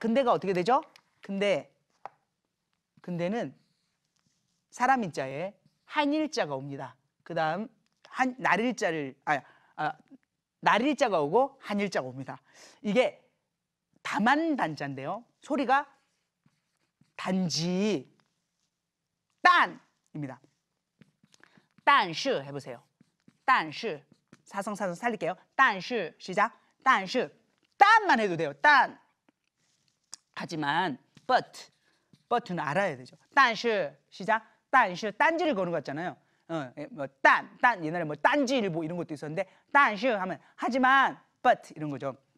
근대가 어떻게 되죠? 근대. 근대는 사람 일자에 한일자가 옵니다. 그 다음 한 날일자를 아, 아 날일자가 오고 한일자가 옵니다. 이게 다만 단자인데요. 소리가 단지 딴입니다. 딴시 해보세요. 딴시 사성사성 살릴게요. 딴시 시작. 딴시 딴만 해도 돼요. 딴 하지만 but but는 알아야 되죠. 但是 시작. 但是 딴지를 거는 거 같잖아요. 어, 예, 뭐 딴, 딴 옛날에 뭐 딴지일보 이런 것도 있었는데 但是 하면 하지만 but 이런 거죠.